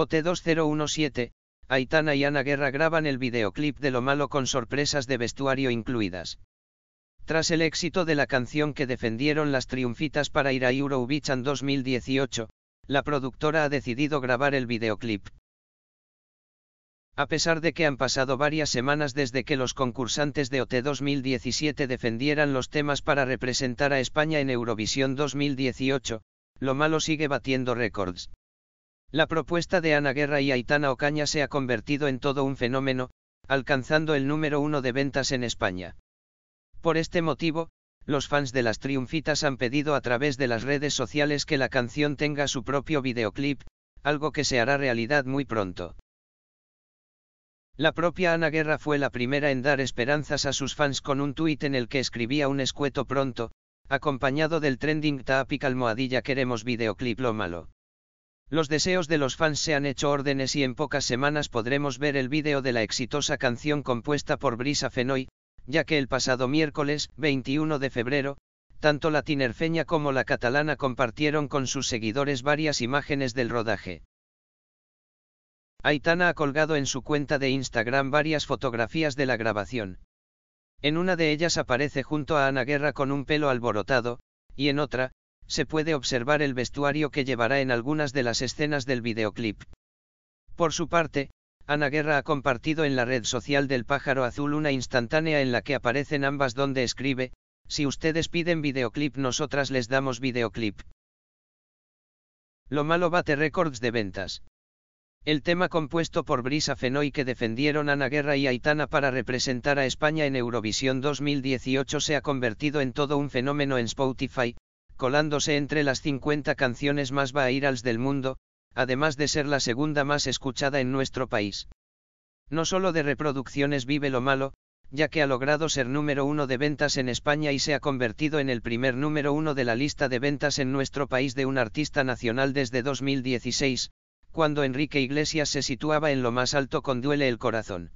OT2017, Aitana y Ana Guerra graban el videoclip de Lo Malo con sorpresas de vestuario incluidas. Tras el éxito de la canción que defendieron las triunfitas para ir a Eurovision 2018, la productora ha decidido grabar el videoclip. A pesar de que han pasado varias semanas desde que los concursantes de OT 2017 defendieran los temas para representar a España en Eurovisión 2018, lo malo sigue batiendo récords. La propuesta de Ana Guerra y Aitana Ocaña se ha convertido en todo un fenómeno, alcanzando el número uno de ventas en España. Por este motivo, los fans de las triunfitas han pedido a través de las redes sociales que la canción tenga su propio videoclip, algo que se hará realidad muy pronto. La propia Ana Guerra fue la primera en dar esperanzas a sus fans con un tuit en el que escribía un escueto pronto, acompañado del trending topic almohadilla queremos videoclip lo malo. Los deseos de los fans se han hecho órdenes y en pocas semanas podremos ver el vídeo de la exitosa canción compuesta por Brisa Fenoy, ya que el pasado miércoles, 21 de febrero, tanto la tinerfeña como la catalana compartieron con sus seguidores varias imágenes del rodaje. Aitana ha colgado en su cuenta de Instagram varias fotografías de la grabación. En una de ellas aparece junto a Ana Guerra con un pelo alborotado, y en otra, se puede observar el vestuario que llevará en algunas de las escenas del videoclip. Por su parte, Ana Guerra ha compartido en la red social del pájaro azul una instantánea en la que aparecen ambas donde escribe, si ustedes piden videoclip nosotras les damos videoclip. Lo malo bate récords de ventas. El tema compuesto por Brisa Fenoy que defendieron Ana Guerra y Aitana para representar a España en Eurovisión 2018 se ha convertido en todo un fenómeno en Spotify, colándose entre las 50 canciones más bairals del mundo, además de ser la segunda más escuchada en nuestro país. No solo de reproducciones vive lo malo, ya que ha logrado ser número uno de ventas en España y se ha convertido en el primer número uno de la lista de ventas en nuestro país de un artista nacional desde 2016, cuando Enrique Iglesias se situaba en lo más alto con Duele el Corazón.